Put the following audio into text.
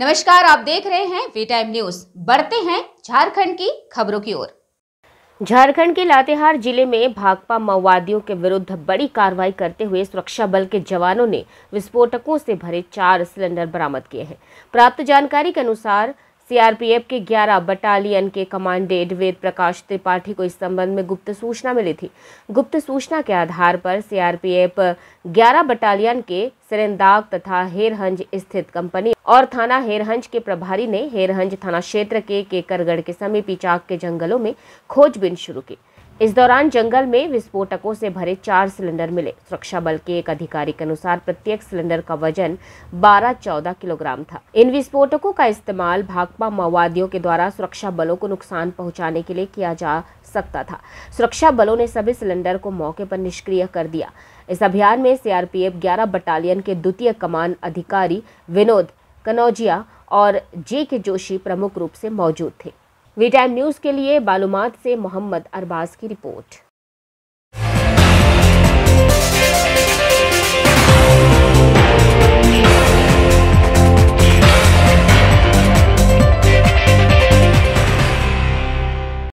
नमस्कार आप देख रहे हैं वी टाइम न्यूज बढ़ते हैं झारखंड की खबरों की ओर झारखंड के लातेहार जिले में भाकपा माओवादियों के विरुद्ध बड़ी कार्रवाई करते हुए सुरक्षा बल के जवानों ने विस्फोटकों से भरे चार सिलेंडर बरामद किए हैं प्राप्त जानकारी के अनुसार सीआरपीएफ के 11 बटालियन के कमांडेंट वेद प्रकाश त्रिपाठी को इस संबंध में गुप्त सूचना मिली थी गुप्त सूचना के आधार पर सीआरपीएफ 11 बटालियन के सरेंदाग तथा हेरहंज स्थित कंपनी और थाना हेरहंज के प्रभारी ने हेरहंज थाना क्षेत्र के केकरगढ़ के समीप इचाक के जंगलों में खोजबीन शुरू की इस दौरान जंगल में विस्फोटकों से भरे चार सिलेंडर मिले सुरक्षा बल के एक अधिकारी के अनुसार प्रत्येक सिलेंडर का वजन 12-14 किलोग्राम था इन विस्फोटकों का इस्तेमाल भाकपा माओवादियों के द्वारा सुरक्षा बलों को नुकसान पहुंचाने के लिए किया जा सकता था सुरक्षा बलों ने सभी सिलेंडर को मौके पर निष्क्रिय कर दिया इस अभियान में सीआरपीएफ ग्यारह बटालियन के द्वितीय कमान अधिकारी विनोद कनौजिया और जे के जोशी प्रमुख रूप से मौजूद थे वी टाइम न्यूज़ के लिए बालूमात से मोहम्मद अरबाज की रिपोर्ट